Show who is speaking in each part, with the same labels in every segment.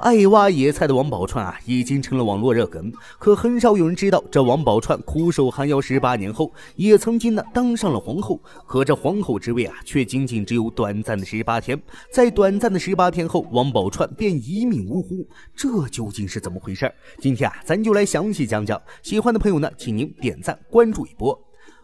Speaker 1: 爱挖野菜的王宝钏啊，已经成了网络热梗。可很少有人知道，这王宝钏苦守寒窑十八年后，也曾经呢当上了皇后。可这皇后之位啊，却仅仅只有短暂的十八天。在短暂的十八天后，王宝钏便一命呜呼。这究竟是怎么回事儿？今天啊，咱就来详细讲讲。喜欢的朋友呢，请您点赞关注一波。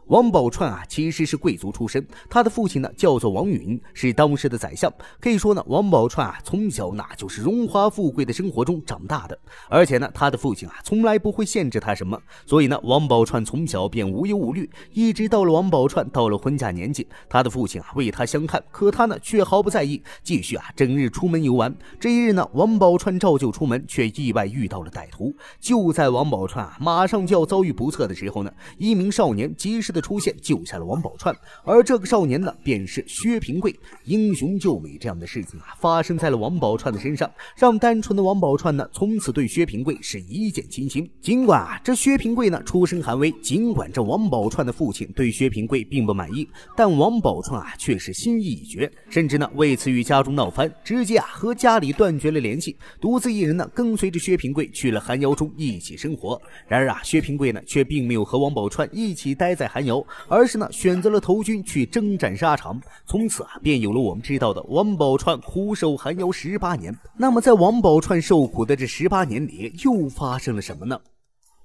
Speaker 1: 王宝钏啊，其实是贵族出身，他的父亲呢叫做王允，是当时的宰相。可以说呢，王宝钏啊从小那就是荣华富贵的生活中长大的，而且呢，他的父亲啊从来不会限制他什么，所以呢，王宝钏从小便无忧无虑，一直到了王宝钏到了婚嫁年纪，他的父亲啊为他相看，可他呢却毫不在意，继续啊整日出门游玩。这一日呢，王宝钏照旧出门，却意外遇到了歹徒。就在王宝钏啊马上就要遭遇不测的时候呢，一名少年及时。的出现救下了王宝钏，而这个少年呢，便是薛平贵。英雄救美这样的事情啊，发生在了王宝钏的身上，让单纯的王宝钏呢，从此对薛平贵是一见倾心。尽管啊，这薛平贵呢出身寒微，尽管这王宝钏的父亲对薛平贵并不满意，但王宝钏啊却是心意已决，甚至呢为此与家中闹翻，直接啊和家里断绝了联系，独自一人呢跟随着薛平贵去了寒窑中一起生活。然而啊，薛平贵呢却并没有和王宝钏一起待在寒而是呢，选择了投军去征战沙场，从此啊，便有了我们知道的王宝钏苦守寒窑十八年。那么，在王宝钏受苦的这十八年里，又发生了什么呢？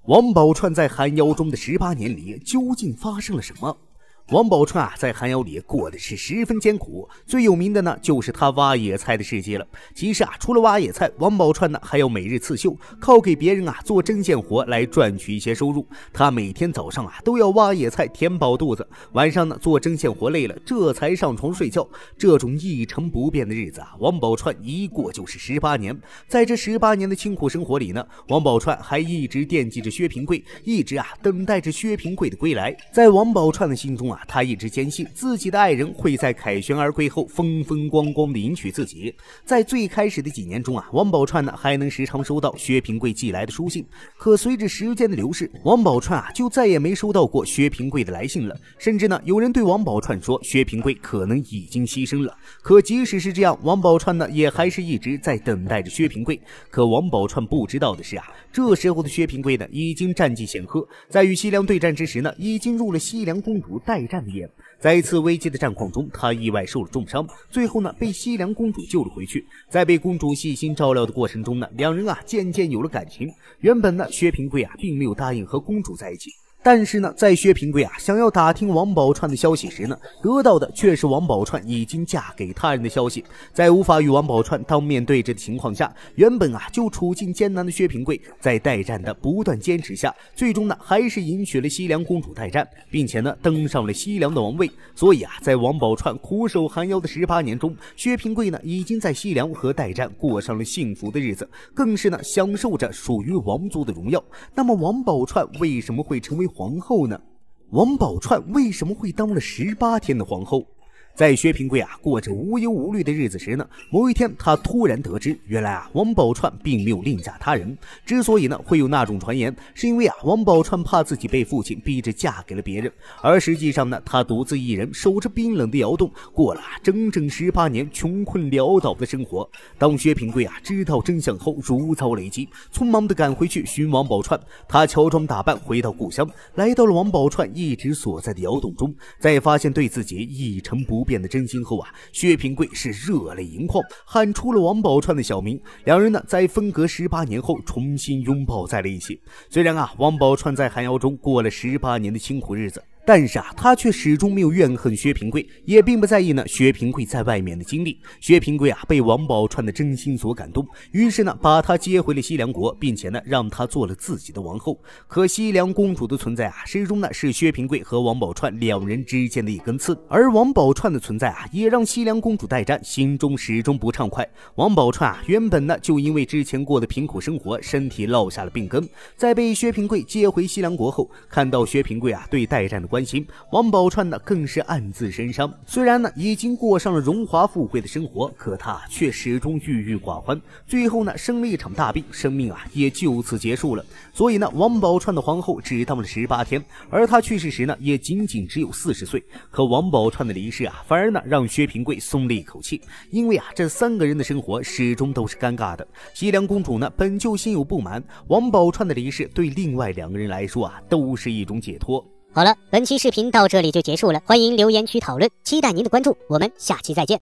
Speaker 1: 王宝钏在寒窑中的十八年里，究竟发生了什么？王宝钏啊，在寒窑里过得是十分艰苦。最有名的呢，就是他挖野菜的事迹了。其实啊，除了挖野菜，王宝钏呢，还要每日刺绣，靠给别人啊做针线活来赚取一些收入。他每天早上啊都要挖野菜填饱肚子，晚上呢做针线活累了，这才上床睡觉。这种一成不变的日子啊，王宝钏一过就是十八年。在这十八年的清苦生活里呢，王宝钏还一直惦记着薛平贵，一直啊等待着薛平贵的归来。在王宝钏的心中。啊，他一直坚信自己的爱人会在凯旋而归后风风光光地迎娶自己。在最开始的几年中啊，王宝钏呢还能时常收到薛平贵寄来的书信。可随着时间的流逝，王宝钏啊就再也没收到过薛平贵的来信了。甚至呢，有人对王宝钏说薛平贵可能已经牺牲了。可即使是这样，王宝钏呢也还是一直在等待着薛平贵。可王宝钏不知道的是啊，这时候的薛平贵呢已经战绩显赫，在与西凉对战之时呢，已经入了西凉公主待。战的夜，在一次危机的战况中，他意外受了重伤，最后呢被西凉公主救了回去。在被公主细心照料的过程中呢，两人啊渐渐有了感情。原本呢，薛平贵啊并没有答应和公主在一起。但是呢，在薛平贵啊想要打听王宝钏的消息时呢，得到的却是王宝钏已经嫁给他人的消息。在无法与王宝钏当面对质的情况下，原本啊就处境艰难的薛平贵，在代战的不断坚持下，最终呢还是迎娶了西凉公主代战，并且呢登上了西凉的王位。所以啊，在王宝钏苦守寒窑的十八年中，薛平贵呢已经在西凉和代战过上了幸福的日子，更是呢享受着属于王族的荣耀。那么王宝钏为什么会成为？皇后呢？王宝钏为什么会当了十八天的皇后？在薛平贵啊过着无忧无虑的日子时呢，某一天他突然得知，原来啊王宝钏并没有另嫁他人。之所以呢会有那种传言，是因为啊王宝钏怕自己被父亲逼着嫁给了别人，而实际上呢她独自一人守着冰冷的窑洞，过了整整十八年穷困潦倒的生活。当薛平贵啊知道真相后，如遭雷击，匆忙的赶回去寻王宝钏。他乔装打扮回到故乡，来到了王宝钏一直所在的窑洞中，在发现对自己一成不。变得真心后啊，薛平贵是热泪盈眶，喊出了王宝钏的小名。两人呢，在分隔十八年后，重新拥抱在了一起。虽然啊，王宝钏在寒窑中过了十八年的清苦日子。但是啊，他却始终没有怨恨薛平贵，也并不在意呢薛平贵在外面的经历。薛平贵啊，被王宝钏的真心所感动，于是呢，把他接回了西凉国，并且呢，让他做了自己的王后。可西凉公主的存在啊，始终呢是薛平贵和王宝钏两人之间的一根刺。而王宝钏的存在啊，也让西凉公主代战心中始终不畅快。王宝钏啊，原本呢就因为之前过的贫苦生活，身体落下了病根。在被薛平贵接回西凉国后，看到薛平贵啊对代战的。关心王宝钏呢，更是暗自神伤。虽然呢，已经过上了荣华富贵的生活，可她却始终郁郁寡欢。最后呢，生了一场大病，生命啊也就此结束了。所以呢，王宝钏的皇后只当了十八天，而她去世时呢，也仅仅只有四十岁。可王宝钏的离世啊，反而呢让薛平贵松了一口气，因为啊，这三个人的生活始终都是尴尬的。西凉公主呢，本就心有不满，王宝钏的离世对另外两个人来说啊，都是一种解脱。好了，本期视频到这里就结束了。欢迎留言区讨论，期待您的关注。我们下期再见。